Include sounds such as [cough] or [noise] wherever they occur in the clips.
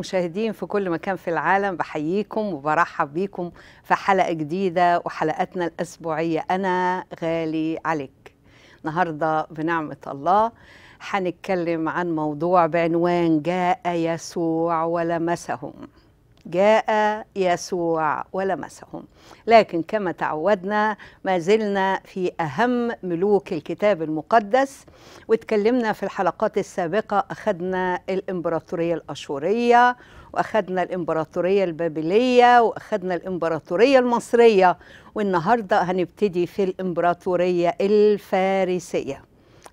مشاهدين في كل مكان في العالم بحييكم وبرحب بيكم في حلقة جديدة وحلقاتنا الأسبوعية أنا غالي عليك النهاردة بنعمة الله هنتكلم عن موضوع بعنوان جاء يسوع ولمسهم جاء يسوع ولمسهم لكن كما تعودنا ما زلنا في أهم ملوك الكتاب المقدس واتكلمنا في الحلقات السابقة أخذنا الإمبراطورية الأشورية وأخذنا الإمبراطورية البابلية وأخذنا الإمبراطورية المصرية والنهاردة هنبتدي في الإمبراطورية الفارسية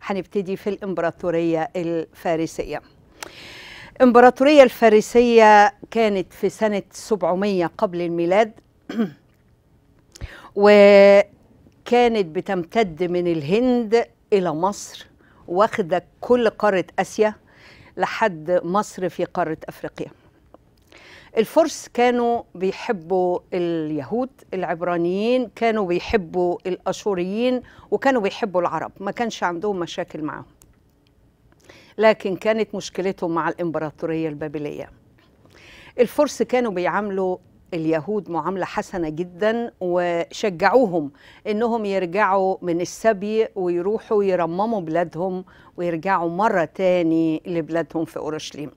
هنبتدي في الإمبراطورية الفارسية الإمبراطورية الفارسية كانت في سنة 700 قبل الميلاد [clears throat] وكانت بتمتد من الهند إلى مصر واخدة كل قارة آسيا لحد مصر في قارة أفريقيا الفرس كانوا بيحبوا اليهود العبرانيين كانوا بيحبوا الأشوريين وكانوا بيحبوا العرب ما كانش عندهم مشاكل معاهم لكن كانت مشكلتهم مع الإمبراطورية البابلية الفرس كانوا بيعاملوا اليهود معاملة حسنة جدا وشجعوهم انهم يرجعوا من السبي ويروحوا يرمموا بلادهم ويرجعوا مرة تاني لبلادهم في اورشليم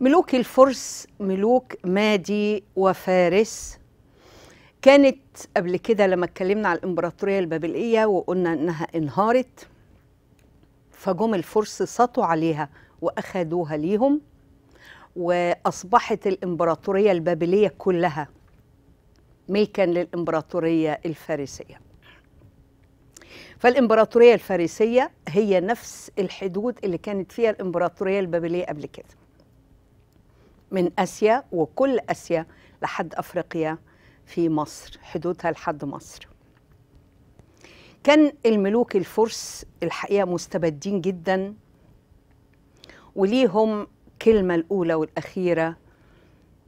ملوك الفرس ملوك مادي وفارس كانت قبل كده لما اتكلمنا على الامبراطورية البابلية وقلنا انها انهارت فجم الفرس سطوا عليها واخدوها ليهم واصبحت الامبراطوريه البابليه كلها ملكا للامبراطوريه الفارسيه فالامبراطوريه الفارسيه هي نفس الحدود اللي كانت فيها الامبراطوريه البابليه قبل كده من اسيا وكل اسيا لحد افريقيا في مصر حدودها لحد مصر كان الملوك الفرس الحقيقه مستبدين جدا وليهم كلمه الاولى والاخيره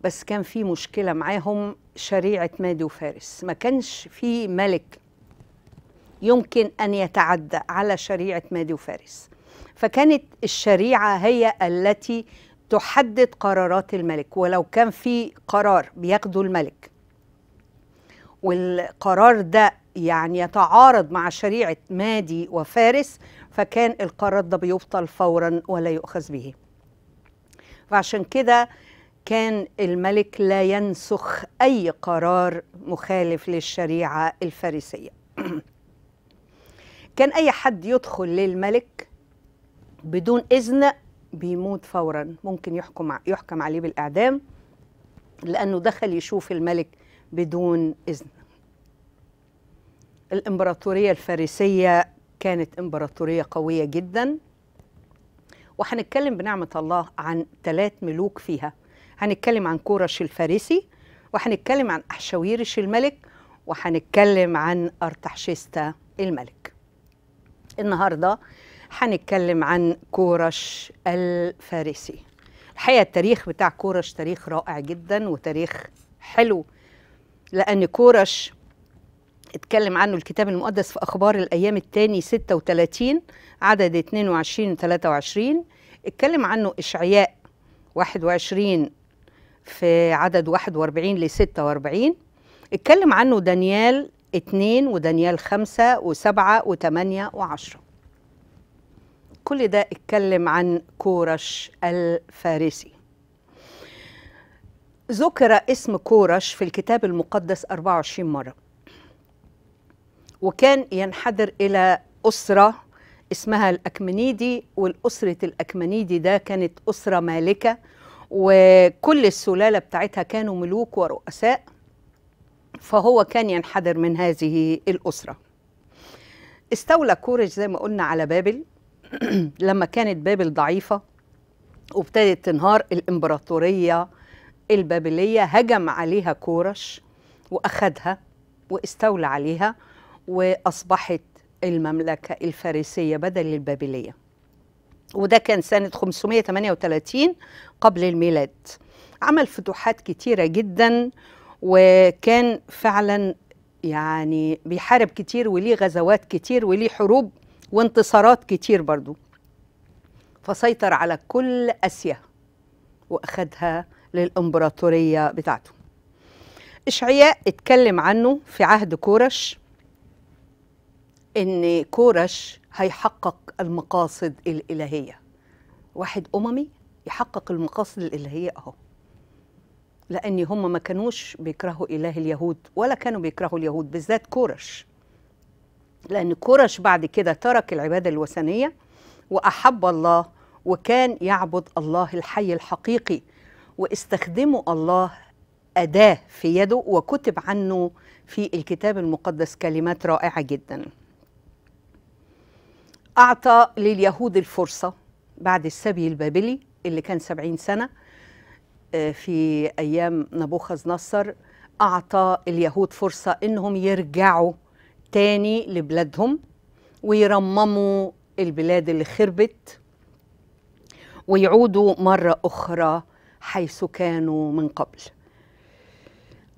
بس كان في مشكله معاهم شريعه مادي وفارس ما كانش في ملك يمكن ان يتعدى على شريعه مادي وفارس فكانت الشريعه هي التي تحدد قرارات الملك ولو كان في قرار بياخده الملك والقرار ده يعني يتعارض مع شريعة مادي وفارس فكان القرار ده بيبطل فورا ولا يؤخذ به فعشان كده كان الملك لا ينسخ أي قرار مخالف للشريعة الفارسية [clears throat] كان أي حد يدخل للملك بدون إذن بيموت فورا ممكن يحكم يحكم عليه بالإعدام لأنه دخل يشوف الملك بدون إذن الإمبراطورية الفارسية كانت إمبراطورية قوية جدا وهنتكلم بنعمة الله عن ثلاث ملوك فيها هنتكلم عن كورش الفارسي وهنتكلم عن أحشاويرش الملك وهنتكلم عن أرتحشستا الملك النهاردة هنتكلم عن كورش الفارسي الحقيقة التاريخ بتاع كورش تاريخ رائع جدا وتاريخ حلو لأن كورش اتكلم عنه الكتاب المقدس في أخبار الأيام الثاني 36 عدد 22 و 23 اتكلم عنه إشعياء 21 في عدد 41 ل 46 اتكلم عنه دانيال 2 ودانيال 5 و7 و8 و10 كل ده اتكلم عن كورش الفارسي ذكر اسم كورش في الكتاب المقدس 24 مرة وكان ينحدر إلى أسرة اسمها الأكمنيدي والأسرة الأكمنيدي ده كانت أسرة مالكة وكل السلالة بتاعتها كانوا ملوك ورؤساء فهو كان ينحدر من هذه الأسرة استولى كورج زي ما قلنا على بابل [clears throat] لما كانت بابل ضعيفة وابتدت تنهار الإمبراطورية البابلية هجم عليها كورش وأخدها واستولى عليها وأصبحت المملكة الفارسية بدل البابلية وده كان سنة 538 قبل الميلاد عمل فتوحات كتيرة جدا وكان فعلا يعني بيحارب كتير وليه غزوات كتير وليه حروب وانتصارات كتير برضو فسيطر على كل آسيا وأخدها للإمبراطورية بتاعته إشعياء اتكلم عنه في عهد كورش ان كورش هيحقق المقاصد الالهيه واحد اممي يحقق المقاصد الالهيه اهو لان هم ما كانوش بيكرهوا اله اليهود ولا كانوا بيكرهوا اليهود بالذات كورش لان كورش بعد كده ترك العباده الوثنيه واحب الله وكان يعبد الله الحي الحقيقي واستخدمه الله أداة في يده وكتب عنه في الكتاب المقدس كلمات رائعة جداً أعطى لليهود الفرصة بعد السبي البابلي اللي كان سبعين سنة آه، في أيام نبوخذ نصر أعطى اليهود فرصة إنهم يرجعوا تاني لبلادهم ويرمموا البلاد اللي خربت ويعودوا مرة أخرى حيث كانوا من قبل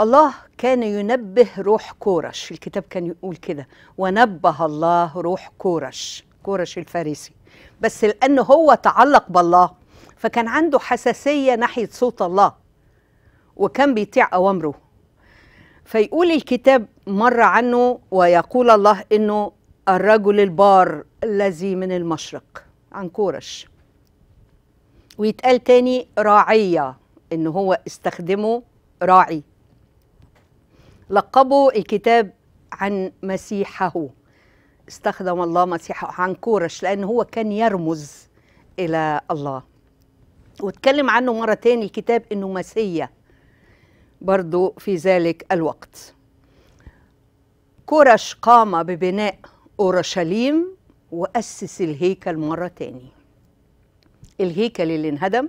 الله كان ينبه روح كورش الكتاب كان يقول كده ونبه الله روح كورش كورش الفارسي بس لأن هو تعلق بالله فكان عنده حساسية ناحية صوت الله وكان بيطيع أوامره فيقول الكتاب مرة عنه ويقول الله إنه الرجل البار الذي من المشرق عن كورش ويتقال تاني راعية إن هو استخدمه راعي لقبه الكتاب عن مسيحه استخدم الله مسيح عن كورش لأن هو كان يرمز إلى الله واتكلم عنه مرة تاني الكتاب إنه مسيا برضو في ذلك الوقت كورش قام ببناء أورشليم وأسس الهيكل مرة تاني الهيكل اللي انهدم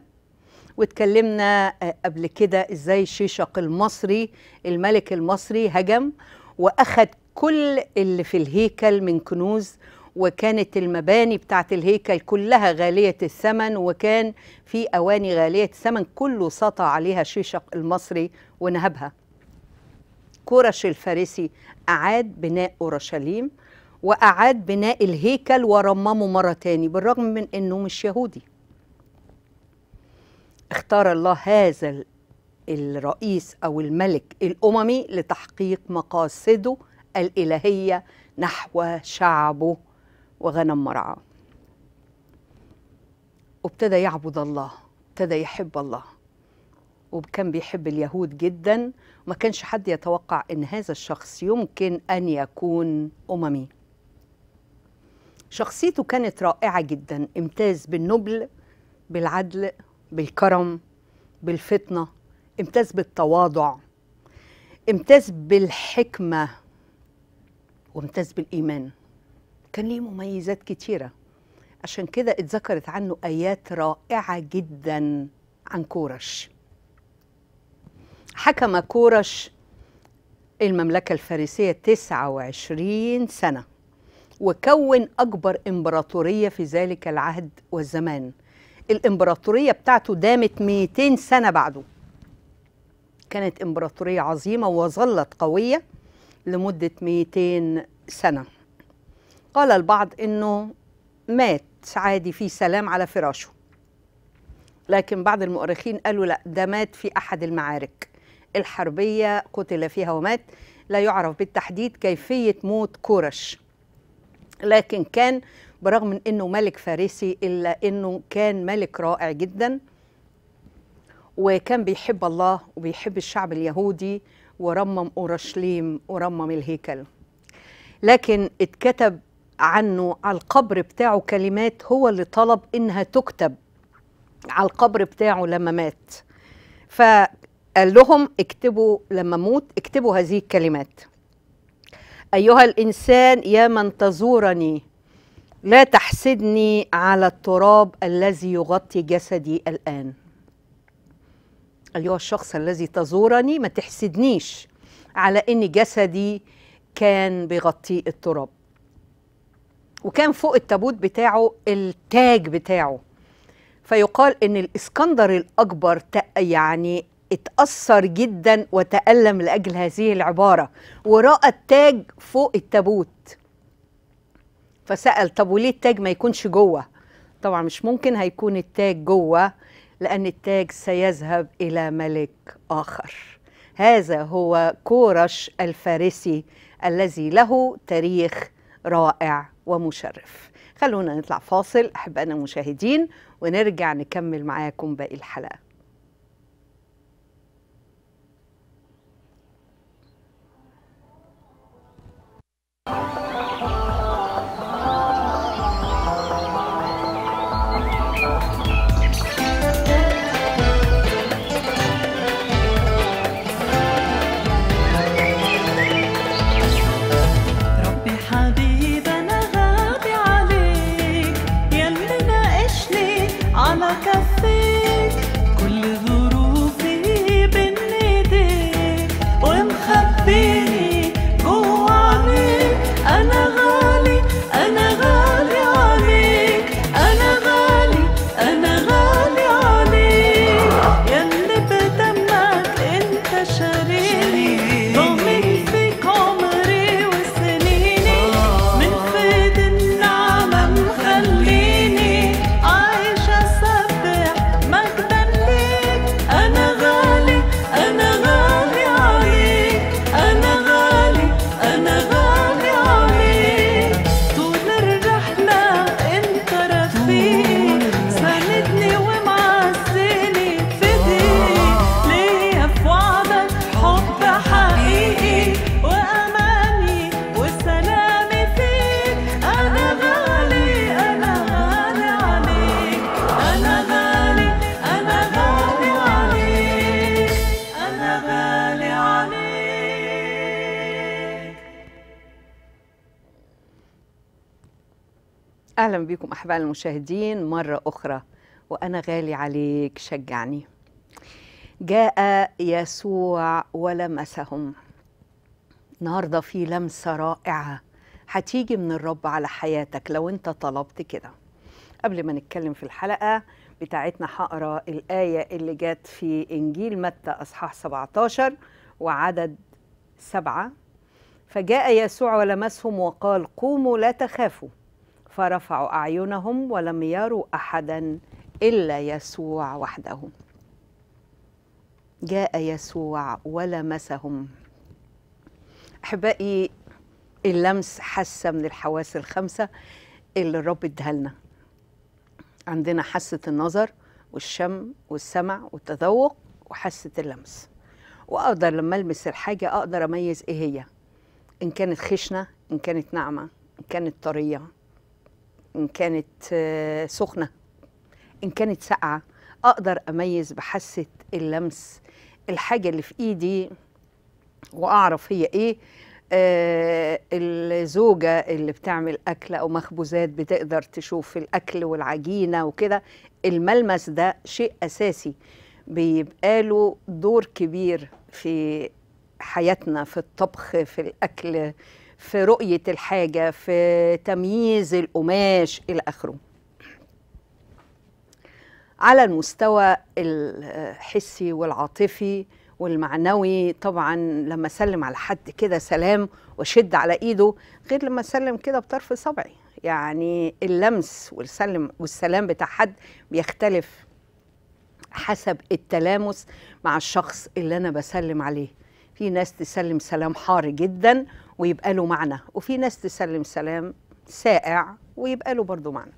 واتكلمنا قبل كده ازاي شيشق المصري الملك المصري هجم واخد كل اللي في الهيكل من كنوز وكانت المباني بتاعت الهيكل كلها غالية الثمن وكان في أواني غالية الثمن كله سطع عليها شيشق المصري ونهبها كورش الفارسي أعاد بناء أورشليم وأعاد بناء الهيكل ورممه مرة تاني بالرغم من أنه مش يهودي اختار الله هذا الرئيس أو الملك الأممي لتحقيق مقاصده الإلهية نحو شعبه وغنم مرعاه وابتدى يعبد الله ابتدى يحب الله وكان بيحب اليهود جدا وما كانش حد يتوقع ان هذا الشخص يمكن ان يكون اممي شخصيته كانت رائعه جدا امتاز بالنبل بالعدل بالكرم بالفطنه امتاز بالتواضع امتاز بالحكمه وامتاز بالإيمان كان ليه مميزات كتيرة عشان كده اتذكرت عنه آيات رائعة جدا عن كورش حكم كورش المملكة الفارسية 29 سنة وكون أكبر إمبراطورية في ذلك العهد والزمان الإمبراطورية بتاعته دامت 200 سنة بعده كانت إمبراطورية عظيمة وظلت قوية لمدة 200 سنة قال البعض أنه مات عادي في سلام على فراشه لكن بعض المؤرخين قالوا لا ده مات في أحد المعارك الحربية قتل فيها ومات لا يعرف بالتحديد كيفية موت كورش لكن كان برغم من أنه ملك فارسي إلا أنه كان ملك رائع جداً وكان بيحب الله وبيحب الشعب اليهودي ورمم اورشليم ورمم الهيكل لكن اتكتب عنه على القبر بتاعه كلمات هو اللي طلب انها تكتب على القبر بتاعه لما مات فقال لهم اكتبوا لما موت اكتبوا هذه الكلمات ايها الانسان يا من تزورني لا تحسدني على التراب الذي يغطي جسدي الان أيها الشخص الذي تزورني ما تحسدنيش على أن جسدي كان بيغطي التراب وكان فوق التابوت بتاعه التاج بتاعه فيقال ان الاسكندر الاكبر يعني اتأثر جدا وتألم لأجل هذه العبارة ورأى التاج فوق التابوت فسأل طب وليه التاج ما يكونش جوه طبعا مش ممكن هيكون التاج جوه لأن التاج سيذهب إلى ملك آخر هذا هو كورش الفارسي الذي له تاريخ رائع ومشرف خلونا نطلع فاصل أحبائنا المشاهدين ونرجع نكمل معاكم باقي الحلقة you. مرحبا المشاهدين مرة أخرى وأنا غالي عليك شجعني جاء يسوع ولمسهم النهاردة في لمسة رائعة هتيجي من الرب على حياتك لو أنت طلبت كده قبل ما نتكلم في الحلقة بتاعتنا هقرا الآية اللي جت في إنجيل متى أصحاح 17 وعدد سبعة فجاء يسوع ولمسهم وقال قوموا لا تخافوا فرفعوا أعينهم ولم يروا أحدا إلا يسوع وحده جاء يسوع ولمسهم أحبائي اللمس حاسة من الحواس الخمسة اللي الرب ادهلنا عندنا حاسة النظر والشم والسمع والتذوق وحاسة اللمس وأقدر لما ألمس الحاجة أقدر أميز إيه هي إن كانت خشنة إن كانت ناعمة إن كانت طرية إن كانت آه، سخنة إن كانت ساقعة أقدر أميز بحاسة اللمس الحاجة اللي في إيدي وأعرف هي إيه آه الزوجة اللي بتعمل أكل أو مخبوزات بتقدر تشوف الأكل والعجينة وكده الملمس ده شيء أساسي بيبقى له دور كبير في حياتنا في الطبخ في الأكل في رؤية الحاجة في تمييز القماش إلى آخره على المستوى الحسي والعاطفي والمعنوي طبعا لما اسلم على حد كده سلام واشد على ايده غير لما اسلم كده بطرف صبعي يعني اللمس والسلم والسلام بتاع حد بيختلف حسب التلامس مع الشخص اللي انا بسلم عليه في ناس تسلم سلام حار جدا ويبقى له معنى وفي ناس تسلم سلام سائع ويبقى له برضه معنى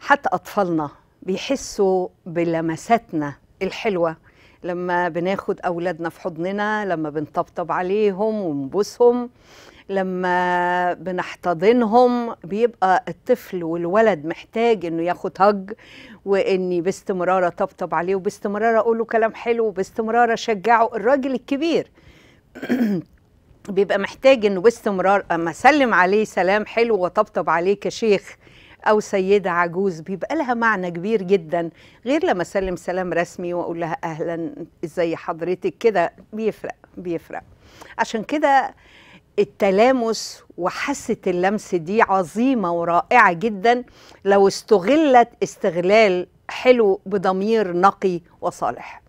حتى أطفالنا بيحسوا بلمساتنا الحلوة لما بناخد أولادنا في حضننا لما بنطبطب عليهم ونبوسهم لما بنحتضنهم بيبقى الطفل والولد محتاج انه ياخد هج واني باستمرار اطبطب عليه وباستمرار اقول له كلام حلو وباستمرار اشجعه الراجل الكبير [clears throat] بيبقى محتاج انه باستمرار اما اسلم عليه سلام حلو وطبطب عليه كشيخ او سيده عجوز بيبقى لها معنى كبير جدا غير لما اسلم سلام رسمي واقول لها اهلا ازي حضرتك كده بيفرق بيفرق عشان كده التلامس وحاسه اللمس دي عظيمه ورائعه جدا لو استغلت استغلال حلو بضمير نقي وصالح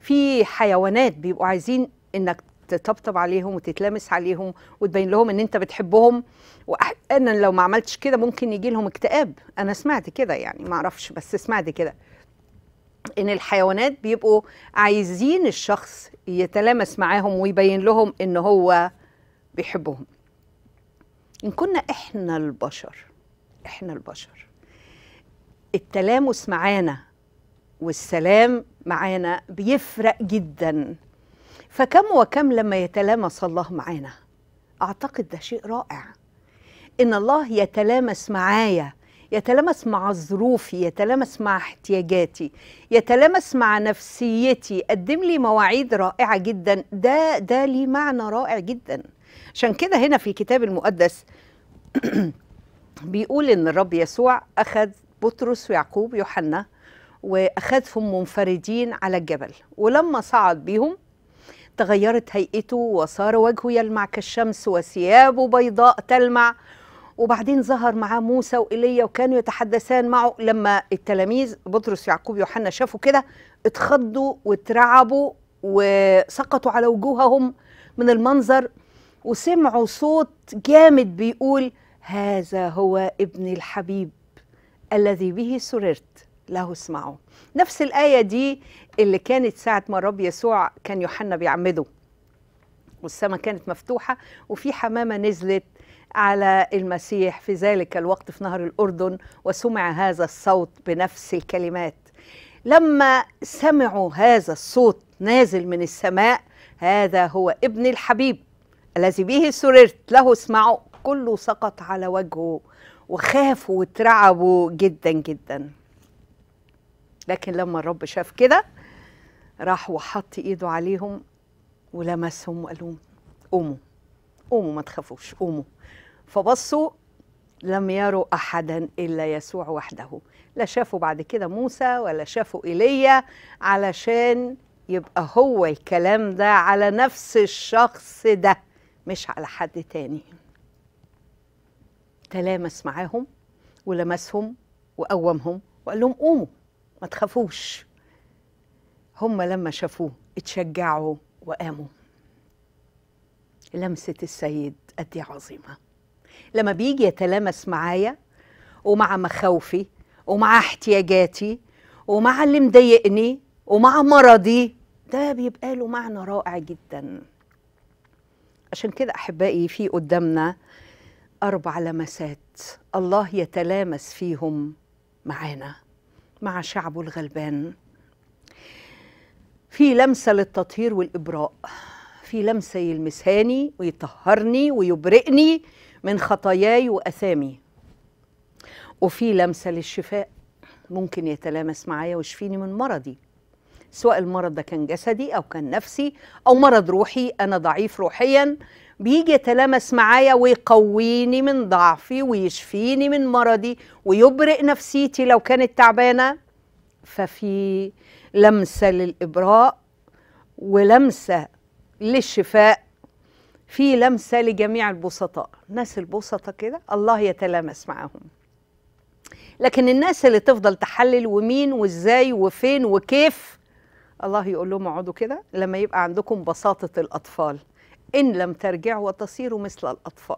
في حيوانات بيبقوا عايزين انك تطبطب عليهم وتتلامس عليهم وتبين لهم ان انت بتحبهم واحيانا لو ما عملتش كده ممكن يجي لهم اكتئاب انا سمعت كده يعني ما اعرفش بس سمعت كده ان الحيوانات بيبقوا عايزين الشخص يتلامس معاهم ويبين لهم ان هو بيحبهم ان كنا احنا البشر احنا البشر التلامس معانا والسلام معانا بيفرق جدا فكم وكم لما يتلامس الله معانا اعتقد ده شيء رائع ان الله يتلامس معايا يتلامس مع ظروفي يتلامس مع احتياجاتي يتلامس مع نفسيتي قدم لي مواعيد رائعه جدا ده ده لي معنى رائع جدا عشان كده هنا في الكتاب المقدس [clears throat] بيقول ان الرب يسوع اخذ بطرس ويعقوب يوحنا واخذهم منفردين على الجبل ولما صعد بيهم تغيرت هيئته وصار وجهه يلمع كالشمس وثيابه بيضاء تلمع وبعدين ظهر معاه موسى وإيليا وكانوا يتحدثان معه لما التلاميذ بطرس يعقوب يوحنا شافوا كده اتخضوا واترعبوا وسقطوا على وجوههم من المنظر وسمعوا صوت جامد بيقول هذا هو ابني الحبيب الذي به سررت له اسمعوا نفس الآية دي اللي كانت ساعة ما الرب يسوع كان يوحنا بيعمده والسماء كانت مفتوحة وفي حمامة نزلت على المسيح في ذلك الوقت في نهر الأردن وسمع هذا الصوت بنفس الكلمات لما سمعوا هذا الصوت نازل من السماء هذا هو ابن الحبيب الذي به سررت له اسمعوا كله سقط على وجهه وخافوا وترعبوا جدا جدا لكن لما الرب شاف كده راح وحط ايده عليهم ولمسهم وقال لهم قوموا قوموا ما تخافوش قوموا فبصوا لم يروا احدا الا يسوع وحده لا شافوا بعد كده موسى ولا شافوا ايليا علشان يبقى هو الكلام ده على نفس الشخص ده مش على حد تاني تلامس معاهم ولمسهم وقومهم وقال لهم قوموا ما تخافوش هم لما شافوه اتشجعوا وقاموا لمسة السيد قد إيه عظيمة لما بيجي يتلامس معايا ومع مخاوفي ومع احتياجاتي ومع اللي مضايقني ومع مرضي ده بيبقى له معنى رائع جدا عشان كده احبائي في قدامنا اربع لمسات الله يتلامس فيهم معانا مع شعبه الغلبان في لمسة للتطهير والإبراء في لمسة يلمسهاني ويطهرني ويبرئني من خطاياي وأثامي وفي لمسة للشفاء ممكن يتلامس معايا ويشفيني من مرضي سواء المرض ده كان جسدي أو كان نفسي أو مرض روحي أنا ضعيف روحيا بيجي يتلامس معايا ويقويني من ضعفي ويشفيني من مرضي ويبرئ نفسيتي لو كانت تعبانه ففي لمسه للابراء ولمسه للشفاء في لمسه لجميع البسطاء الناس البسطاء كده الله يتلامس معاهم لكن الناس اللي تفضل تحلل ومين وازاي وفين وكيف الله يقول لهم اقعدوا كده لما يبقى عندكم بساطه الاطفال إن لم ترجعوا وتصيروا مثل الأطفال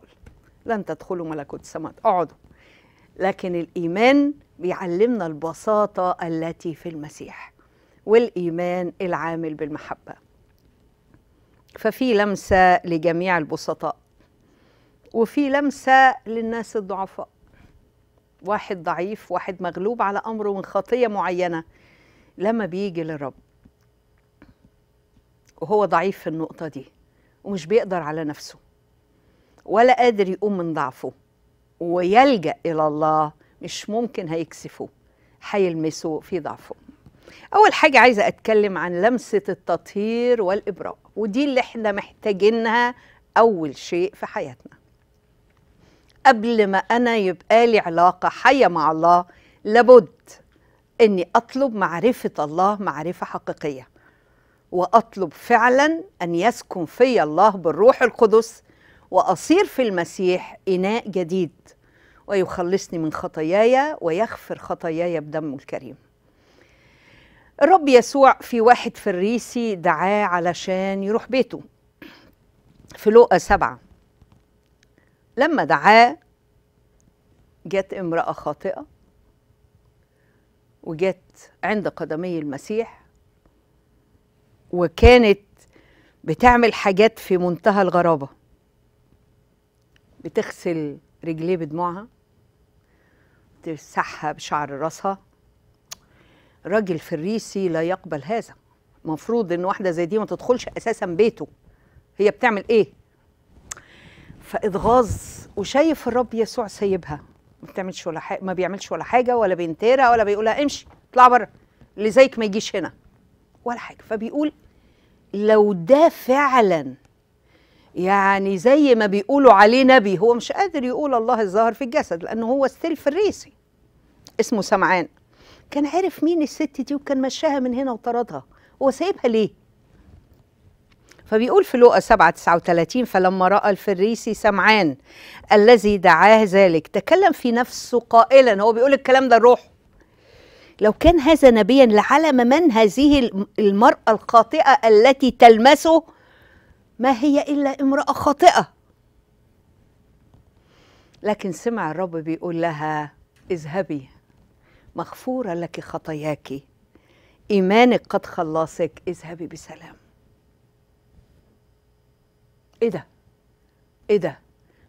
لن تدخلوا ملكوت السماوات اقعدوا لكن الإيمان بيعلمنا البساطة التي في المسيح والإيمان العامل بالمحبة ففي لمسة لجميع البسطاء وفي لمسة للناس الضعفاء واحد ضعيف واحد مغلوب على أمره من خطية معينة لما بيجي للرب وهو ضعيف في النقطة دي ومش بيقدر على نفسه ولا قادر يقوم من ضعفه ويلجأ إلى الله مش ممكن هيكسفه هيلمسه في ضعفه أول حاجة عايزة أتكلم عن لمسة التطهير والإبراء ودي اللي احنا محتاجينها أول شيء في حياتنا قبل ما أنا يبقى لي علاقة حية مع الله لابد أني أطلب معرفة الله معرفة حقيقية واطلب فعلا ان يسكن في الله بالروح القدس واصير في المسيح اناء جديد ويخلصني من خطاياي ويغفر خطاياي بدمه الكريم الرب يسوع في واحد فريسي دعاه علشان يروح بيته في لوقا سبعة لما دعاه جت امرأة خاطئة وجت عند قدمي المسيح وكانت بتعمل حاجات في منتهى الغرابة بتغسل رجليه بدموعها بتمسحها بشعر راسها راجل فريسي لا يقبل هذا المفروض ان واحده زي دي ما تدخلش اساسا بيته هي بتعمل ايه فاتغاظ وشايف الرب يسوع سايبها ما بتعملش ولا حاجه ما بيعملش ولا حاجه ولا بينتيرها ولا بيقولها امشي اطلع بره اللي زيك ما يجيش هنا ولا حاجه فبيقول لو ده فعلا يعني زي ما بيقولوا عليه نبي هو مش قادر يقول الله الظاهر في الجسد لانه هو ستيل فريسي اسمه سمعان كان عارف مين الست دي وكان مشاها من هنا وطردها هو سايبها ليه فبيقول في لوقا 7 39 فلما راى الفريسي سمعان الذي دعاه ذلك تكلم في نفسه قائلا هو بيقول الكلام ده لروحه لو كان هذا نبيا لعلم من هذه المرأة الخاطئة التي تلمسه ما هي إلا امرأة خاطئة لكن سمع الرب بيقول لها اذهبي مغفورة لك خطاياك إيمانك قد خلصك اذهبي بسلام إيه ده؟ إيه ده؟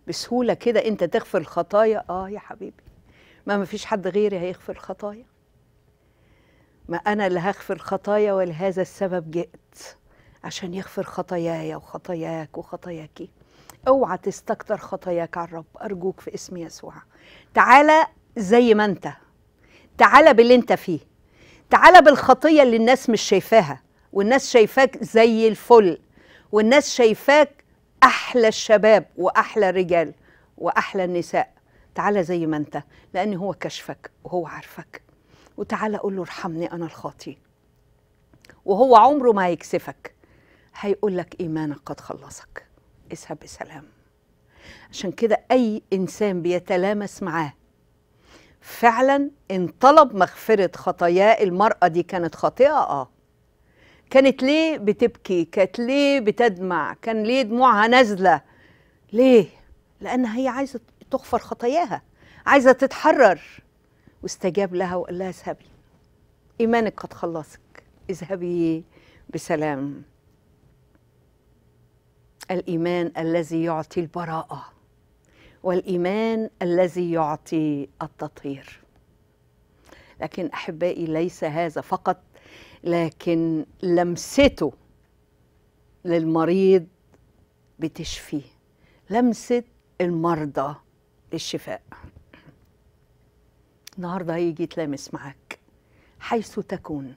بسهولة كده أنت تغفر الخطايا؟ آه يا حبيبي ما مفيش حد غيري هيغفر الخطايا ما أنا اللي هغفر خطايا ولهذا السبب جئت عشان يغفر خطاياي وخطاياك وخطاياكي اوعى تستكتر خطاياك على الرب أرجوك في اسم يسوع تعالى زي ما أنت تعالى باللي أنت فيه تعالى بالخطية اللي الناس مش شايفاها والناس شايفاك زي الفل والناس شايفاك أحلى الشباب وأحلى الرجال وأحلى النساء تعالى زي ما أنت لأن هو كشفك وهو عارفك وتعالى قول له ارحمني أنا الخاطي وهو عمره ما هيكسفك هيقول لك إيمانك قد خلصك اسهب بسلام عشان كده أي إنسان بيتلامس معاه فعلا إن طلب مغفرة خطاياه المرأة دي كانت خاطئة آه كانت ليه بتبكي كانت ليه بتدمع كان ليه دموعها نازلة ليه؟ لأن هي عايزة تغفر خطاياها عايزة تتحرر واستجاب لها وقال لها اذهبي إيمانك قد خلصك اذهبي بسلام الإيمان الذي يعطي البراءة والإيمان الذي يعطي التطهير لكن أحبائي ليس هذا فقط لكن لمسته للمريض بتشفيه لمسة المرضى للشفاء النهارده هيجي يتلامس معاك حيث تكون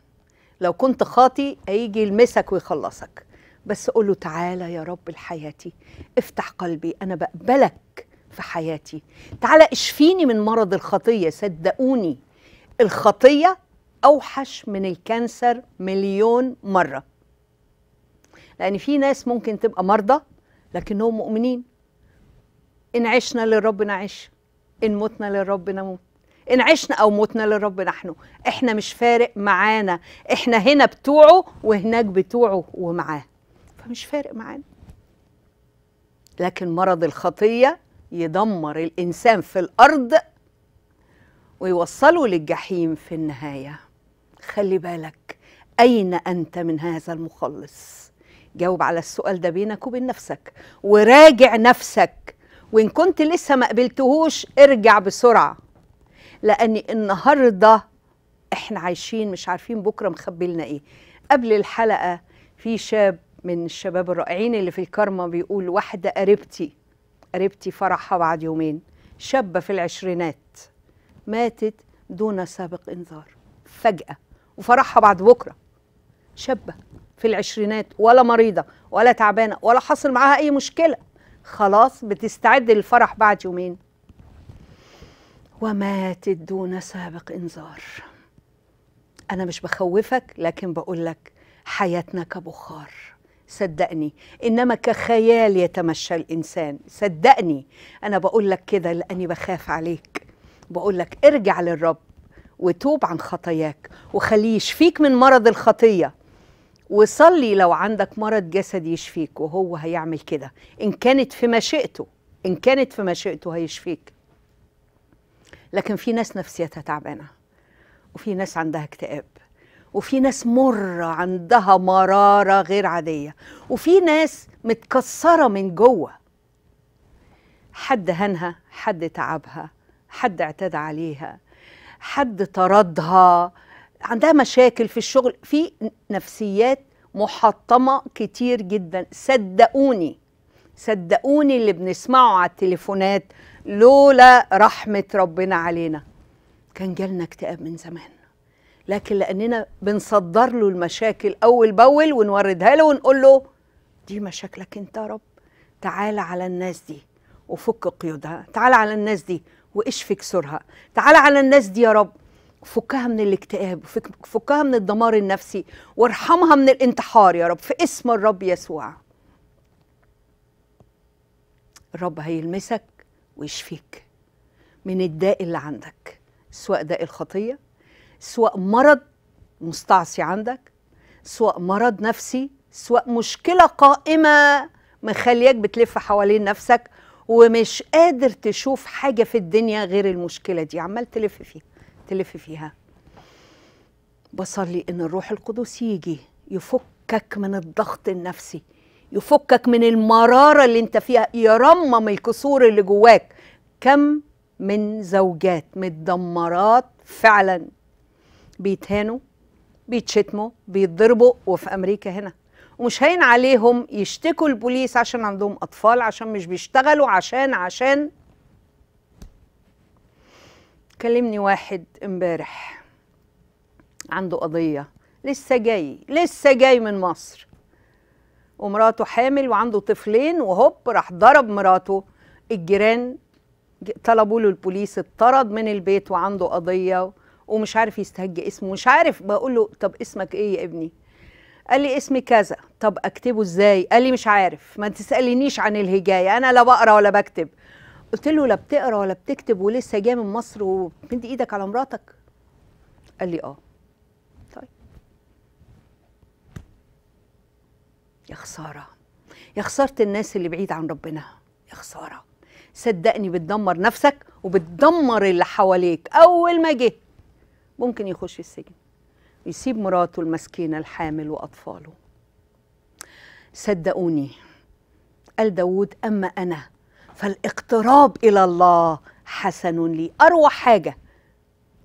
لو كنت خاطي هيجي يلمسك ويخلصك بس قول له تعالى يا رب لحياتي افتح قلبي انا بقبلك في حياتي تعالى اشفيني من مرض الخطيه صدقوني الخطيه اوحش من الكانسر مليون مره لان في ناس ممكن تبقى مرضى لكنهم مؤمنين ان عشنا للرب نعيش ان متنا للرب نموت إن عشنا أو متنا للرب نحن إحنا مش فارق معانا إحنا هنا بتوعه وهناك بتوعه ومعاه فمش فارق معانا لكن مرض الخطية يدمر الإنسان في الأرض ويوصله للجحيم في النهاية خلي بالك أين أنت من هذا المخلص جاوب على السؤال ده بينك وبين نفسك وراجع نفسك وإن كنت لسه ما قبلتهوش ارجع بسرعة لأن النهاردة إحنا عايشين مش عارفين بكرة مخبي لنا إيه قبل الحلقة في شاب من الشباب الرائعين اللي في الكارما بيقول واحدة قريبتي قريبتي فرحها بعد يومين شابة في العشرينات ماتت دون سابق إنذار فجأة وفرحها بعد بكرة شابة في العشرينات ولا مريضة ولا تعبانة ولا حصل معاها أي مشكلة خلاص بتستعد للفرح بعد يومين وماتت دون سابق انذار انا مش بخوفك لكن بقول لك حياتنا كبخار صدقني انما كخيال يتمشى الانسان صدقني انا بقول لك كده لاني بخاف عليك بقول لك ارجع للرب وتوب عن خطاياك وخليه يشفيك من مرض الخطيه وصلي لو عندك مرض جسدي يشفيك وهو هيعمل كده ان كانت في مشيئته ان كانت في مشيئته هيشفيك لكن في ناس نفسيتها تعبانه وفي ناس عندها اكتئاب وفي ناس مرة عندها مرارة غير عادية وفي ناس متكسرة من جوه حد هنها حد تعبها حد اعتدى عليها حد طردها عندها مشاكل في الشغل في نفسيات محطمة كتير جدا صدقوني صدقوني اللي بنسمعه على التليفونات لولا رحمة ربنا علينا كان جالنا اكتئاب من زمان لكن لأننا بنصدر له المشاكل أول بأول ونوردها له ونقول له دي مشاكلك أنت يا رب تعالى على الناس دي وفك قيودها تعالى على الناس دي واشفي كسورها تعالى على الناس دي يا رب فكها من الاكتئاب فكها من الدمار النفسي وارحمها من الانتحار يا رب في اسم الرب يسوع الرب هيلمسك ويشفيك من الداء اللي عندك سواء داء الخطيه سواء مرض مستعصي عندك سواء مرض نفسي سواء مشكله قائمه مخليك بتلف حوالين نفسك ومش قادر تشوف حاجه في الدنيا غير المشكله دي عمال تلف فيها تلف فيها بصلي ان الروح القدس يجي يفكك من الضغط النفسي يفكك من المرارة اللي انت فيها يرمم الكسور اللي جواك كم من زوجات متدمرات فعلا بيتهانوا بيتشتموا بيتضربوا وفي امريكا هنا ومش هين عليهم يشتكوا البوليس عشان عندهم اطفال عشان مش بيشتغلوا عشان عشان كلمني واحد امبارح عنده قضيه لسه جاي لسه جاي من مصر ومراته حامل وعنده طفلين وهوب راح ضرب مراته الجيران طلبوا له البوليس اتطرد من البيت وعنده قضيه ومش عارف يستهج اسمه مش عارف بقول له طب اسمك ايه يا ابني قال لي اسمي كذا طب اكتبه ازاي قال لي مش عارف ما تسالنيش عن الهجايه انا لا بقرا ولا بكتب قلت له لا بتقرا ولا بتكتب ولسه جاي من مصر وبنت ايدك على مراتك قال لي اه يا خساره يا خساره الناس اللي بعيد عن ربنا يا خساره صدقني بتدمر نفسك وبتدمر اللي حواليك اول ما جه ممكن يخش السجن يسيب مراته المسكينه الحامل واطفاله صدقوني قال داود اما انا فالاقتراب الى الله حسن لي اروع حاجه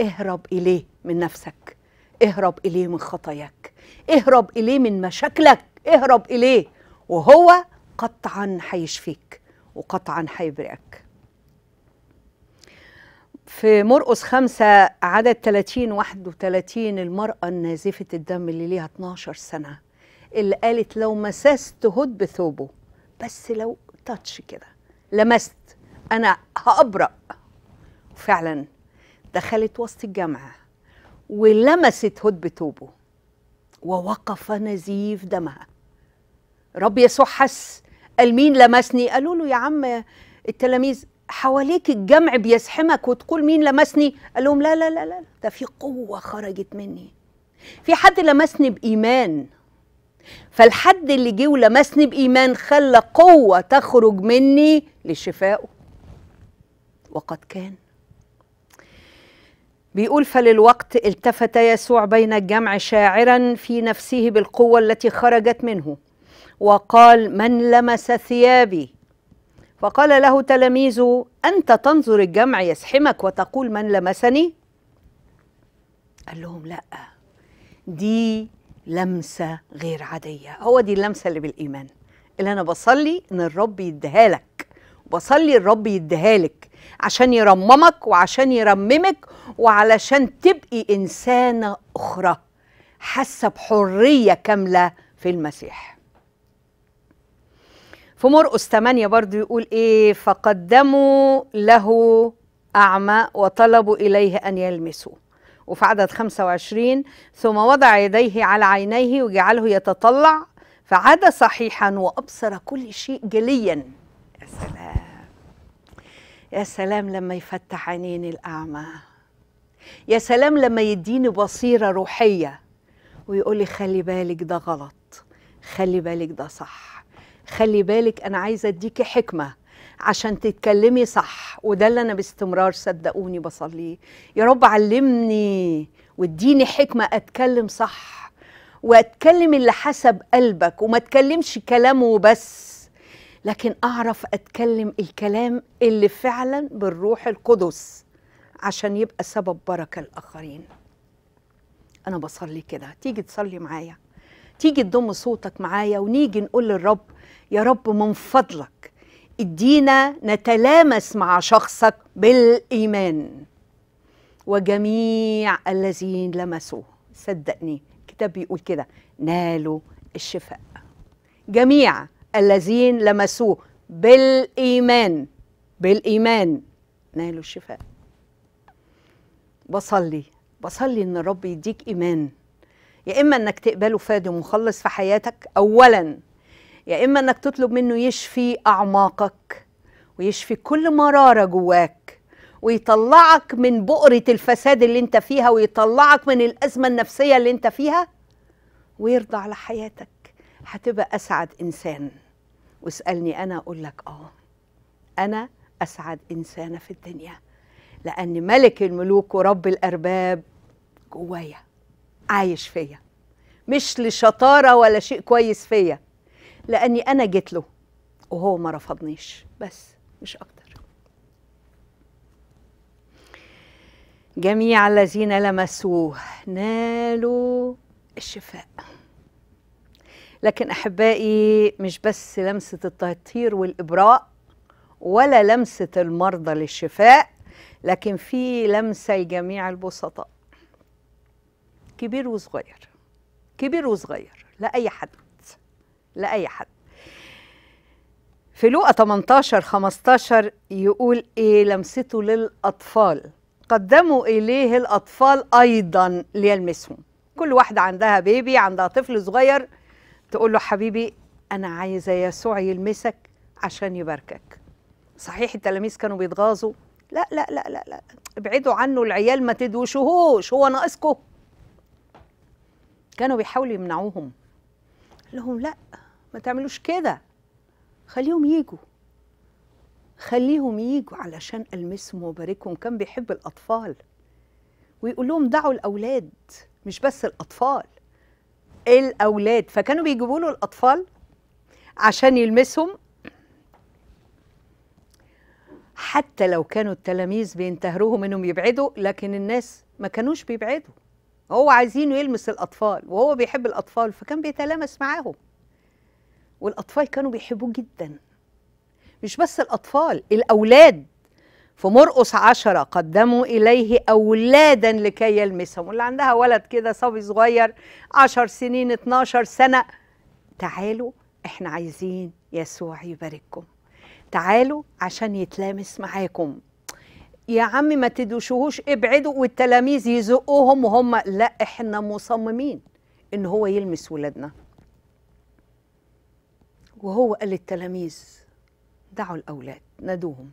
اهرب اليه من نفسك اهرب اليه من خطاياك اهرب اليه من مشاكلك اهرب إليه وهو قطعا هيشفيك وقطعا هيبرئك في مرقس خمسة عدد 30 31 المرأة النازفة الدم اللي ليها 12 سنة اللي قالت لو مسست هود بثوبه بس لو تاتش كده لمست أنا هأبرأ فعلا دخلت وسط الجامعة ولمست هود بثوبه ووقف نزيف دمها رب يسوع حس قال مين لمسني قالوا له يا عم التلاميذ حواليك الجمع بيزحمك وتقول مين لمسني قال لهم لا لا لا لا ده في قوة خرجت مني في حد لمسني بإيمان فالحد اللي جه ولمسني بإيمان خلى قوة تخرج مني لشفائه وقد كان بيقول فللوقت التفت يسوع بين الجمع شاعرا في نفسه بالقوة التي خرجت منه وقال من لمس ثيابي فقال له تلاميذه أنت تنظر الجمع يسحمك وتقول من لمسني قال لهم لا دي لمسة غير عادية هو دي اللمسة اللي بالإيمان اللي أنا بصلي إن الرب يديها لك بصلي الرب يديها لك عشان يرممك وعشان يرممك وعلشان تبقي إنسانة أخرى حاسة بحرية كاملة في المسيح في مرقس 8 برضو يقول ايه فقدموا له أعمى وطلبوا إليه أن يلمسوا وفي عدد 25 ثم وضع يديه على عينيه وجعله يتطلع فعاد صحيحا وأبصر كل شيء جليا يا سلام يا سلام لما يفتح عينين الأعمى يا سلام لما يديني بصيرة روحية ويقول لي خلي بالك ده غلط خلي بالك ده صح خلي بالك انا عايزه اديكي حكمه عشان تتكلمي صح وده اللي انا باستمرار صدقوني بصليه يا رب علمني واديني حكمه اتكلم صح واتكلم اللي حسب قلبك وما اتكلمش كلام وبس لكن اعرف اتكلم الكلام اللي فعلا بالروح القدس عشان يبقى سبب بركه الاخرين انا بصلي كده تيجي تصلي معايا تيجي تضم صوتك معايا ونيجي نقول للرب يا رب من فضلك ادينا نتلامس مع شخصك بالإيمان وجميع الذين لمسوه صدقني الكتاب بيقول كده نالوا الشفاء جميع الذين لمسوه بالإيمان بالإيمان نالوا الشفاء بصلي بصلي إن الرب يديك إيمان يا إما إنك تقبله فادي ومخلص في حياتك أولاً يا إما أنك تطلب منه يشفي أعماقك ويشفي كل مرارة جواك ويطلعك من بؤرة الفساد اللي انت فيها ويطلعك من الأزمة النفسية اللي انت فيها ويرضى على حياتك هتبقى أسعد إنسان واسألني أنا أقول لك آه أنا أسعد إنسانة في الدنيا لأن ملك الملوك ورب الأرباب جوايا عايش فيا مش لشطارة ولا شيء كويس فيا لاني انا جيت له وهو ما رفضنيش بس مش اكتر جميع الذين لمسوه نالوا الشفاء لكن احبائي مش بس لمسه التطهير والابراء ولا لمسه المرضى للشفاء لكن في لمسه لجميع البسطاء كبير وصغير كبير وصغير لا اي حد لأي حد في لوقا 18 15 يقول ايه لمسته للاطفال قدموا اليه الاطفال ايضا ليلمسهم كل واحده عندها بيبي عندها طفل صغير تقول له حبيبي انا عايزه يسوع يلمسك عشان يباركك صحيح التلاميذ كانوا بيتغاظوا لا لا لا لا لا ابعدوا عنه العيال ما تدوشوهوش هو ناقصكم كانوا بيحاولوا يمنعوهم لهم لا ما تعملوش كده خليهم يجوا خليهم يجوا علشان ألمسهم وأباركهم كان بيحب الأطفال ويقول لهم دعوا الأولاد مش بس الأطفال الأولاد فكانوا بيجيبوا له الأطفال عشان يلمسهم حتى لو كانوا التلاميذ بينتهروهم انهم يبعدوا لكن الناس ما كانوش بيبعدوا هو عايزينه يلمس الاطفال وهو بيحب الاطفال فكان بيتلامس معاهم والاطفال كانوا بيحبوه جدا مش بس الاطفال الاولاد في مرقص عشرة قدموا إليه أولادا لكي يلمسهم اللي عندها ولد كده صبي صغير عشر سنين اتناشر سنة تعالوا احنا عايزين يسوع يبارككم تعالوا عشان يتلامس معاكم يا عم ما تدوشوهوش ابعدوا والتلاميذ يزقوهم وهم لا احنا مصممين ان هو يلمس ولادنا وهو قال للتلاميذ دعوا الأولاد نادوهم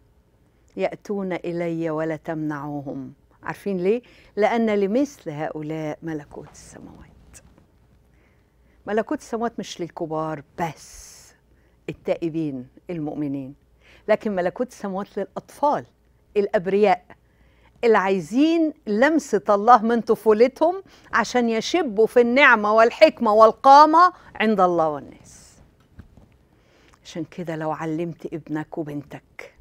يأتون إلي ولا تمنعوهم عارفين ليه؟ لأن لمثل هؤلاء ملكوت السماوات ملكوت السماوات مش للكبار بس التائبين المؤمنين لكن ملكوت السماوات للأطفال الأبرياء اللي عايزين لمسة الله من طفولتهم عشان يشبوا في النعمة والحكمة والقامة عند الله والناس عشان كده لو علمت ابنك وبنتك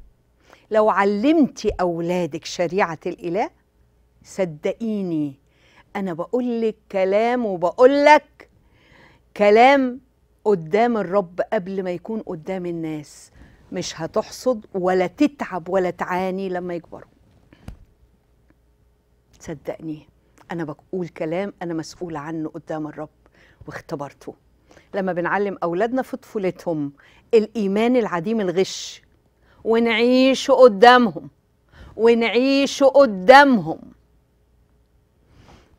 لو علمت أولادك شريعة الإله صدقيني أنا بقول لك كلام وبقول لك كلام قدام الرب قبل ما يكون قدام الناس مش هتحصد ولا تتعب ولا تعاني لما يكبروا صدقني أنا بقول كلام أنا مسؤولة عنه قدام الرب واختبرته لما بنعلم أولادنا في طفولتهم الإيمان العديم الغش ونعيش قدامهم ونعيش قدامهم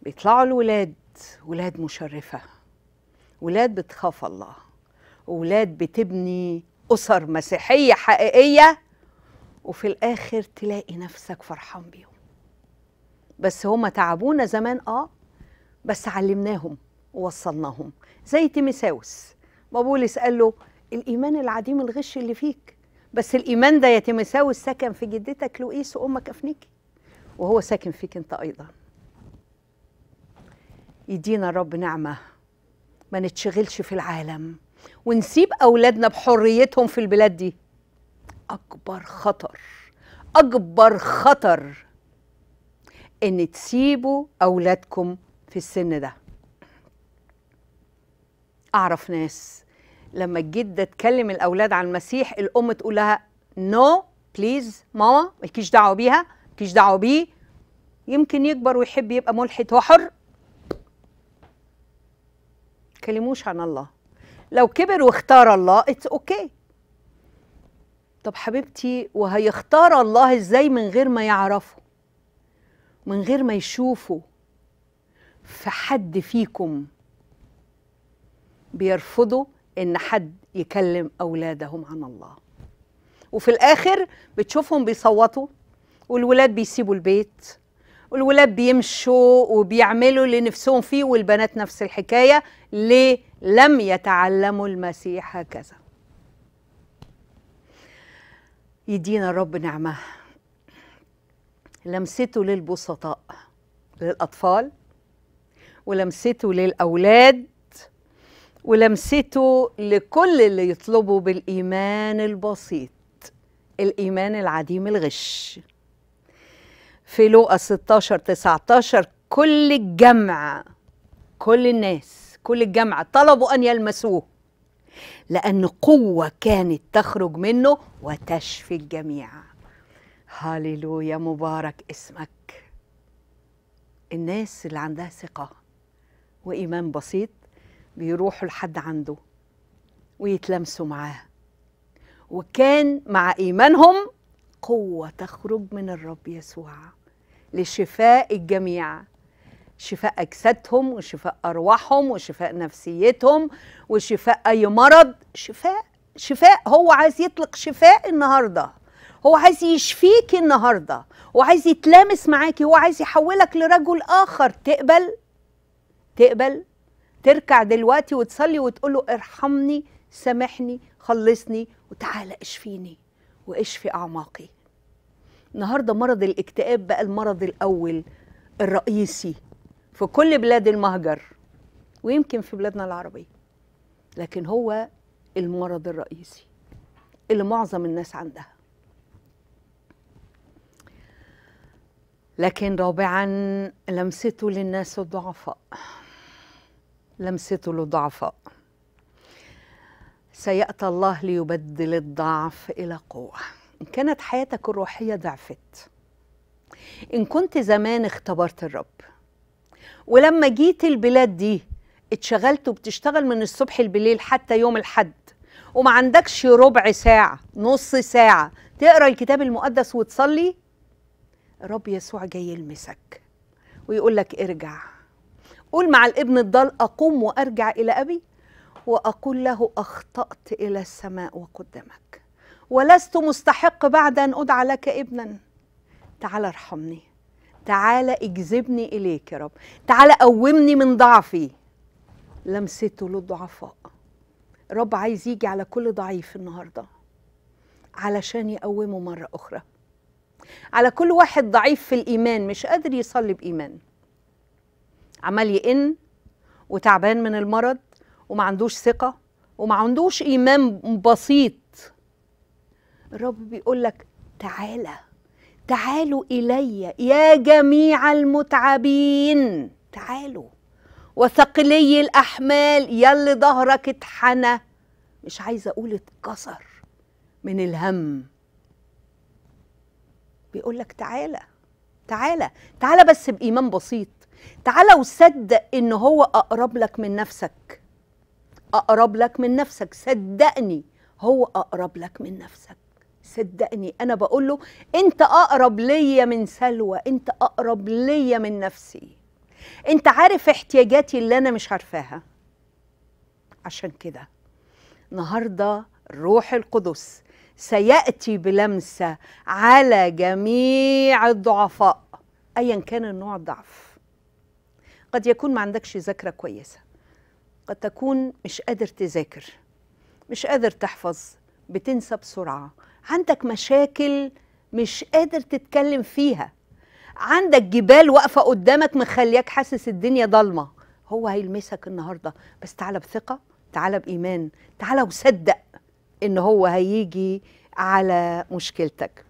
بيطلعوا الولاد ولاد مشرفة ولاد بتخاف الله ولاد بتبني أسر مسيحية حقيقية وفي الآخر تلاقي نفسك فرحان بيهم بس هما تعبونا زمان آه بس علمناهم ووصلناهم زي تيمساوس ما بولس قال له الايمان العديم الغش اللي فيك بس الايمان ده يا تيمساوس سكن في جدتك لويس وامك افنيكي وهو ساكن فيك انت ايضا يدينا الرب نعمه ما نتشغلش في العالم ونسيب اولادنا بحريتهم في البلاد دي اكبر خطر اكبر خطر ان تسيبوا اولادكم في السن ده اعرف ناس لما الجده تكلم الاولاد عن المسيح الام تقول لها نو بليز ماما مالكيش دعوه بيها مالكيش دعوه بيه يمكن يكبر ويحب يبقى ملحد وحر كلموش عن الله لو كبر واختار الله اتس اوكي okay. طب حبيبتي وهيختار الله ازاي من غير ما يعرفه من غير ما يشوفه في حد فيكم بيرفضوا ان حد يكلم اولادهم عن الله وفي الاخر بتشوفهم بيصوتوا والولاد بيسيبوا البيت والولاد بيمشوا وبيعملوا اللي نفسهم فيه والبنات نفس الحكايه ليه لم يتعلموا المسيح هكذا يدينا الرب نعمه لمسته للبسطاء للاطفال ولمسته للاولاد ولمسته لكل اللي يطلبوا بالإيمان البسيط الإيمان العديم الغش في لوقا 16 19 كل الجمع كل الناس كل الجمع طلبوا أن يلمسوه لأن قوة كانت تخرج منه وتشفي الجميع هاليلويا مبارك اسمك الناس اللي عندها ثقة وإيمان بسيط بيروحوا لحد عنده ويتلامسوا معاه وكان مع إيمانهم قوة تخرج من الرب يسوع لشفاء الجميع شفاء أجسادهم وشفاء أرواحهم وشفاء نفسيتهم وشفاء أي مرض شفاء شفاء هو عايز يطلق شفاء النهارده هو عايز يشفيك النهارده هو عايز يتلامس معاكي هو عايز يحولك لرجل آخر تقبل تقبل تركع دلوقتي وتصلي وتقول له ارحمني سامحني خلصني وتعالى اشفيني واشفي اعماقي النهارده مرض الاكتئاب بقى المرض الاول الرئيسي في كل بلاد المهجر ويمكن في بلادنا العربيه لكن هو المرض الرئيسي اللي معظم الناس عندها لكن رابعا لمسته للناس الضعفاء لمسته لضعفاء سيأتي الله ليبدل الضعف إلى قوة إن كانت حياتك الروحية ضعفت إن كنت زمان اختبرت الرب ولما جيت البلاد دي اتشغلت وبتشتغل من الصبح بالليل حتى يوم الحد وما عندكش ربع ساعة نص ساعة تقرأ الكتاب المقدس وتصلي الرب يسوع جاي يلمسك ويقول لك ارجع قول مع الابن الضال أقوم وأرجع إلى أبي وأقول له أخطأت إلى السماء وقدامك ولست مستحق بعد أن أدعى لك ابنا تعال ارحمني تعال اجذبني إليك يا رب تعال قومني من ضعفي لمسته للضعفاء رب عايز يجي على كل ضعيف النهارده علشان يقومه مره اخرى على كل واحد ضعيف في الايمان مش قادر يصلي بايمان عمال يئن وتعبان من المرض وما عندوش ثقه وما عندوش ايمان بسيط الرب بيقول لك تعالى تعالوا الي يا جميع المتعبين تعالوا وثقلي الاحمال يلي ظهرك اتحنى مش عايزه اقول اتكسر من الهم بيقول لك تعالى تعالى تعالى بس بايمان بسيط تعالى وصدق ان هو اقرب لك من نفسك اقرب لك من نفسك صدقني هو اقرب لك من نفسك صدقني انا بقول له انت اقرب ليا من سلوى انت اقرب ليا من نفسي انت عارف احتياجاتي اللي انا مش عارفاها عشان كده النهارده الروح القدس سياتي بلمسه على جميع الضعفاء ايا كان النوع الضعف قد يكون ما عندكش ذاكرة كويسة قد تكون مش قادر تذاكر مش قادر تحفظ بتنسى بسرعة عندك مشاكل مش قادر تتكلم فيها عندك جبال واقفة قدامك مخليك حاسس الدنيا ضلمة هو هيلمسك النهاردة بس تعالى بثقة تعالى بإيمان تعالى وصدق إن هو هيجي على مشكلتك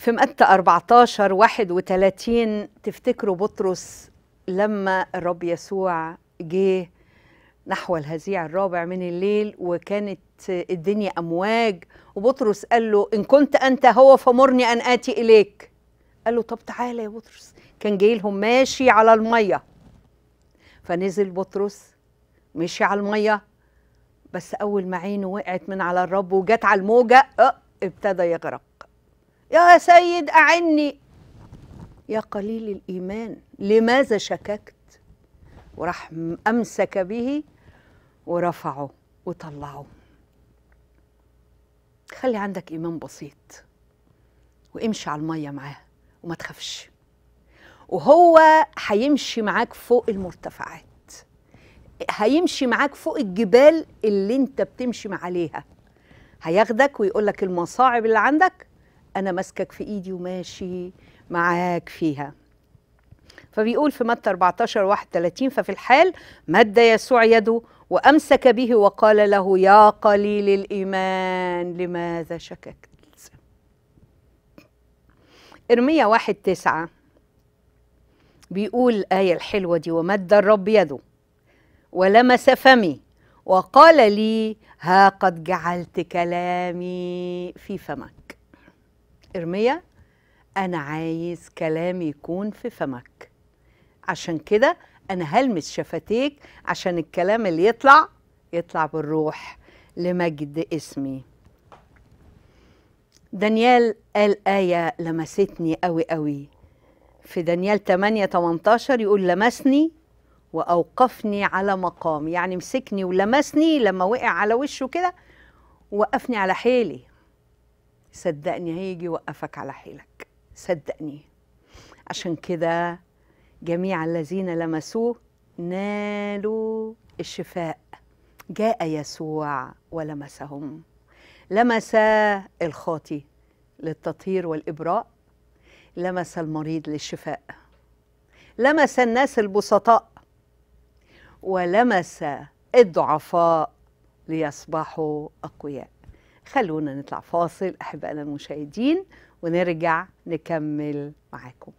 في متى 14 31 تفتكروا بطرس لما الرب يسوع جه نحو الهزيع الرابع من الليل وكانت الدنيا امواج وبطرس قال له ان كنت انت هو فمرني ان اتي اليك قال له طب تعالى يا بطرس كان جاي لهم ماشي على الميه فنزل بطرس مشي على الميه بس اول ما عينه وقعت من على الرب وجت على الموجه أه، ابتدى يغرق يا سيد أعني يا قليل الإيمان لماذا شككت وراح أمسك به ورفعه وطلعه خلي عندك إيمان بسيط وامشي على المية معاه وما تخافش وهو هيمشي معاك فوق المرتفعات هيمشي معاك فوق الجبال اللي انت بتمشي عليها هياخدك ويقولك المصاعب اللي عندك انا ماسكك في ايدي وماشي معاك فيها فبيقول في متى 14 31 ففي الحال مد يسوع يده وامسك به وقال له يا قليل الايمان لماذا شككت ارميا واحد تسعة بيقول الآية الحلوة دي ومد الرب يده ولمس فمي وقال لي ها قد جعلت كلامي في فمك ارميا انا عايز كلامي يكون في فمك عشان كده انا هلمس شفتيك عشان الكلام اللي يطلع يطلع بالروح لمجد اسمي دانيال قال آية لمستني قوي قوي في دانيال 8 18 يقول لمسني وأوقفني على مقام يعني مسكني ولمسني لما وقع على وشه كده وقفني على حيلي صدقني هيجي يوقفك على حيلك صدقني عشان كده جميع الذين لمسوه نالوا الشفاء جاء يسوع ولمسهم لمس الخاطي للتطهير والإبراء لمس المريض للشفاء لمس الناس البسطاء ولمس الضعفاء ليصبحوا أقوياء خلونا نطلع فاصل أحبائنا المشاهدين ونرجع نكمل معاكم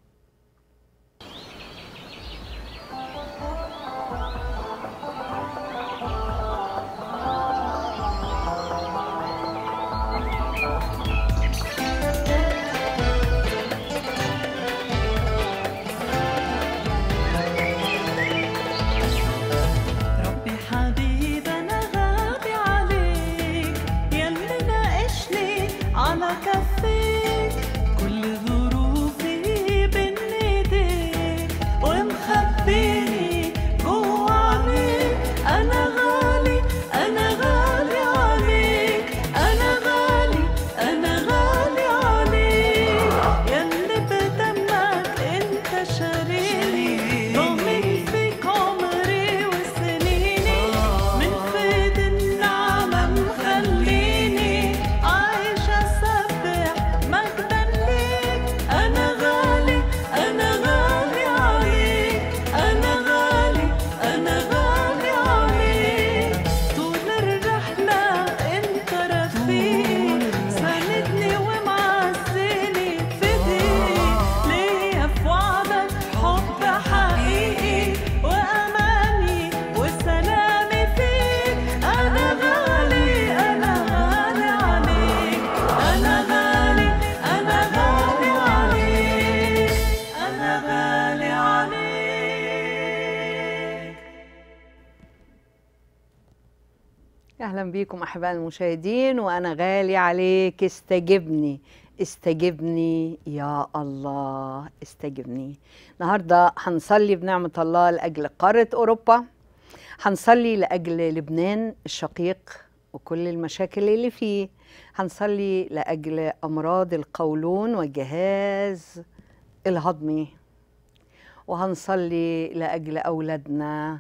مرحبا المشاهدين وأنا غالي عليك استجبني استجبني يا الله استجبني النهاردة هنصلي بنعمة الله لأجل قارة أوروبا هنصلي لأجل لبنان الشقيق وكل المشاكل اللي فيه هنصلي لأجل أمراض القولون والجهاز الهضمي وهنصلي لأجل أولادنا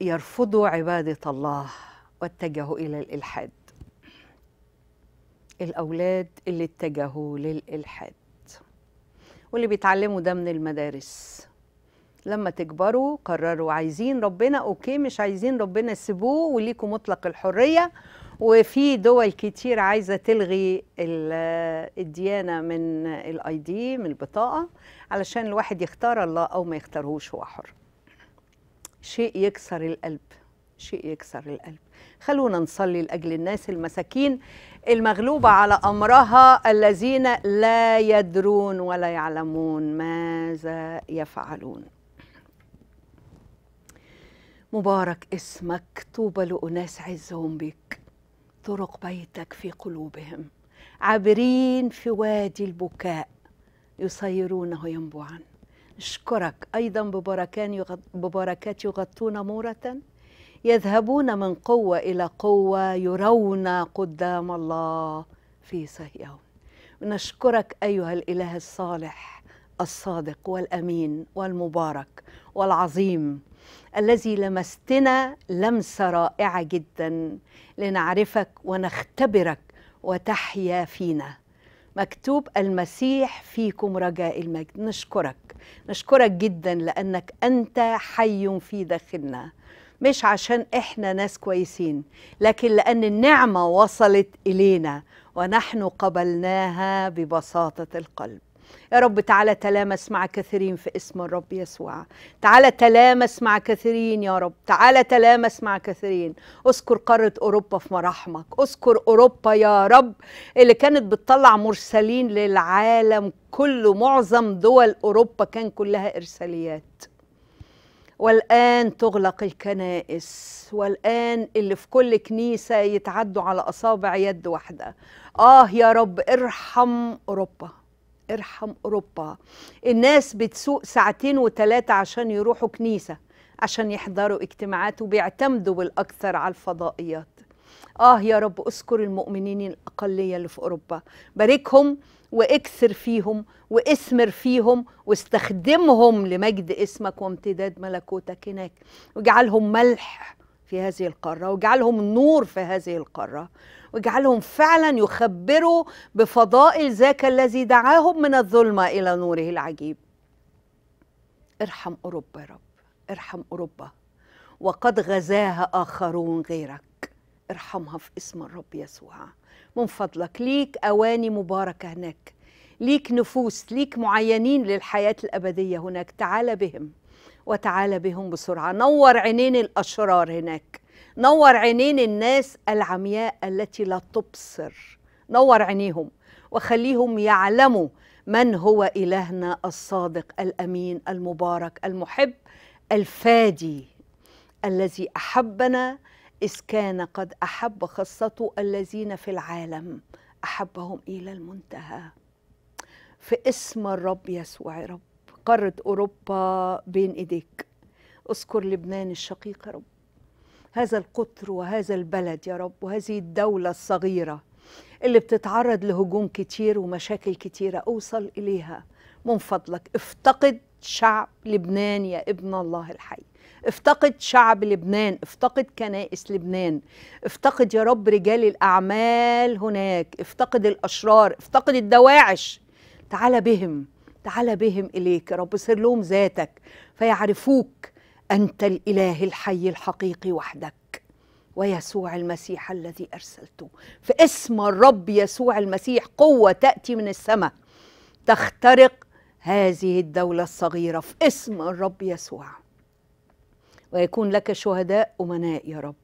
يرفضوا عبادة الله واتجهوا إلى الإلحاد الأولاد اللي اتجهوا للإلحاد واللي بيتعلموا ده من المدارس لما تكبروا قرروا عايزين ربنا اوكي مش عايزين ربنا سيبوه وليكوا مطلق الحريه وفي دول كتير عايزه تلغي الديانه من الاي دي من البطاقه علشان الواحد يختار الله او ما يختارهوش هو حر شيء يكسر القلب شيء يكسر القلب خلونا نصلي لأجل الناس المساكين المغلوبة على أمرها الذين لا يدرون ولا يعلمون ماذا يفعلون مبارك اسمك طوبى لأناس عزهم بك طرق بيتك في قلوبهم عابرين في وادي البكاء يصيرونه ينبوعا أشكرك أيضا ببركات يغطون مورة يذهبون من قوة إلى قوة يرون قدام الله في صهيون نشكرك أيها الإله الصالح الصادق والأمين والمبارك والعظيم الذي لمستنا لمسة رائعة جدا لنعرفك ونختبرك وتحيا فينا مكتوب المسيح فيكم رجاء المجد نشكرك نشكرك جدا لأنك أنت حي في داخلنا مش عشان إحنا ناس كويسين لكن لأن النعمة وصلت إلينا ونحن قبلناها ببساطة القلب يا رب تعالى تلامس مع كثيرين في اسم الرب يسوع تعالى تلامس مع كثيرين يا رب تعالى تلامس مع كثيرين اذكر قارة أوروبا في مراحمك اذكر أوروبا يا رب اللي كانت بتطلع مرسلين للعالم كله معظم دول أوروبا كان كلها إرساليات والآن تغلق الكنائس والآن اللي في كل كنيسة يتعدوا على أصابع يد واحدة آه يا رب ارحم أوروبا ارحم أوروبا الناس بتسوق ساعتين وثلاثة عشان يروحوا كنيسة عشان يحضروا اجتماعات وبيعتمدوا بالأكثر على الفضائيات آه يا رب أذكر المؤمنين الأقلية اللي في أوروبا باركهم واكثر فيهم واثمر فيهم واستخدمهم لمجد اسمك وامتداد ملكوتك هناك واجعلهم ملح في هذه القارة واجعلهم نور في هذه القارة واجعلهم فعلا يخبروا بفضائل ذاك الذي دعاهم من الظلمة إلى نوره العجيب ارحم أوروبا يا رب ارحم أوروبا وقد غزاها آخرون غيرك ارحمها في اسم الرب يسوع من فضلك ليك أواني مباركة هناك ليك نفوس ليك معينين للحياة الأبدية هناك تعال بهم وتعال بهم بسرعة نور عينين الأشرار هناك نور عينين الناس العمياء التي لا تبصر نور عينيهم وخليهم يعلموا من هو إلهنا الصادق الأمين المبارك المحب الفادي الذي أحبنا إذ كان قد أحب خاصته الذين في العالم أحبهم إلى المنتهى في اسم الرب يسوع يا رب قارة أوروبا بين إيديك اذكر لبنان الشقيق يا رب هذا القطر وهذا البلد يا رب وهذه الدولة الصغيرة اللي بتتعرض لهجوم كتير ومشاكل كتيرة أوصل إليها من فضلك افتقد شعب لبنان يا ابن الله الحي افتقد شعب لبنان افتقد كنائس لبنان افتقد يا رب رجال الأعمال هناك افتقد الأشرار افتقد الدواعش تعال بهم تعال بهم إليك يا رب سر لهم ذاتك فيعرفوك انت الاله الحي الحقيقي وحدك ويسوع المسيح الذي ارسلته في اسم الرب يسوع المسيح قوه تاتي من السماء تخترق هذه الدوله الصغيره في اسم الرب يسوع ويكون لك شهداء امناء يا رب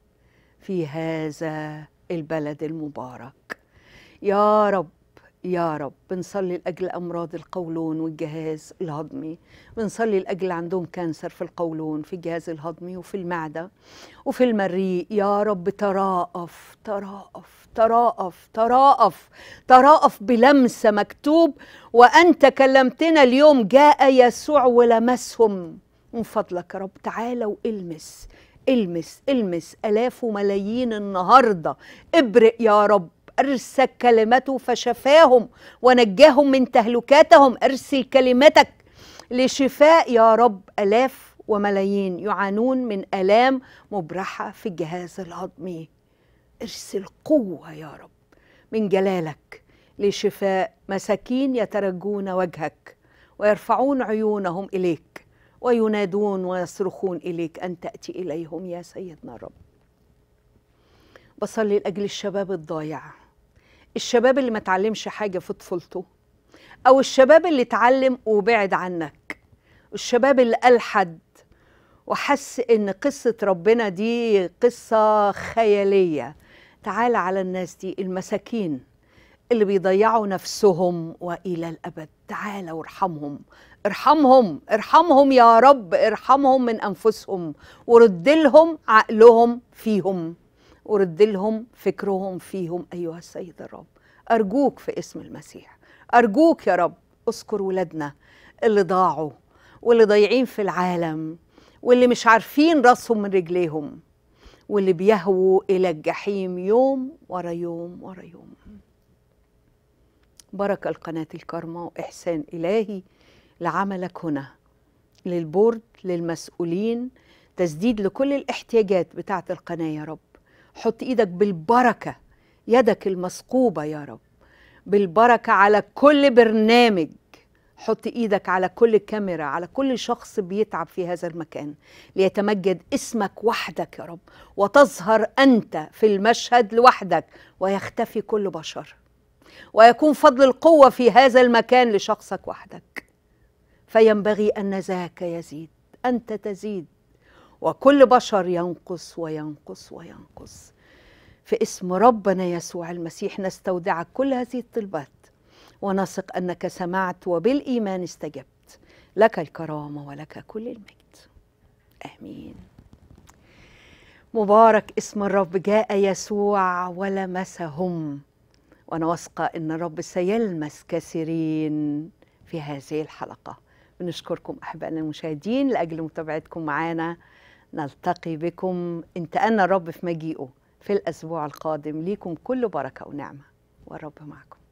في هذا البلد المبارك يا رب يا رب بنصلي لأجل أمراض القولون والجهاز الهضمي بنصلي لأجل عندهم كانسر في القولون في الجهاز الهضمي وفي المعدة وفي المريء يا رب تراقف تراقف تراقف تراقف تراقف بلمسة مكتوب وأنت كلمتنا اليوم جاء يسوع ولمسهم من فضلك يا رب تعالى والمس المس المس الاف وملايين النهارده ابرق يا رب أرسل كلمته فشفاهم ونجاهم من تهلكاتهم أرسل كلمتك لشفاء يا رب ألاف وملايين يعانون من آلام مبرحة في الجهاز الهضمي ارسل قوة يا رب من جلالك لشفاء مساكين يترجون وجهك ويرفعون عيونهم إليك وينادون ويصرخون إليك أن تأتي إليهم يا سيدنا الرب بصلي لأجل الشباب الضايع الشباب اللي ما اتعلمش حاجه في طفولته او الشباب اللي اتعلم وبعد عنك الشباب اللي الحد وحس ان قصه ربنا دي قصه خياليه تعال على الناس دي المساكين اللي بيضيعوا نفسهم والى الابد تعال وارحمهم ارحمهم ارحمهم يا رب ارحمهم من انفسهم ورد لهم عقلهم فيهم ورد لهم فكرهم فيهم أيها السيد الرب أرجوك في اسم المسيح أرجوك يا رب اذكر ولادنا اللي ضاعوا واللي ضايعين في العالم واللي مش عارفين راسهم من رجليهم واللي بيهووا إلى الجحيم يوم ورا يوم ورا يوم بركة القناة الكرمة وإحسان إلهي لعملك هنا للبورد للمسؤولين تسديد لكل الاحتياجات بتاعت القناة يا رب حط ايدك بالبركه يدك المثقوبه يا رب بالبركه على كل برنامج حط ايدك على كل كاميرا على كل شخص بيتعب في هذا المكان ليتمجد اسمك وحدك يا رب وتظهر انت في المشهد لوحدك ويختفي كل بشر ويكون فضل القوه في هذا المكان لشخصك وحدك فينبغي ان ذاك يزيد انت تزيد وكل بشر ينقص وينقص وينقص في اسم ربنا يسوع المسيح نستودعك كل هذه الطلبات ونثق انك سمعت وبالايمان استجبت لك الكرامه ولك كل المجد امين مبارك اسم الرب جاء يسوع ولمسهم وانا واثقه ان الرب سيلمس كثيرين في هذه الحلقه بنشكركم احبائنا المشاهدين لاجل متابعتكم معانا نلتقي بكم انتقلنا الرب في مجيئه في الأسبوع القادم ليكم كل بركة ونعمة والرب معكم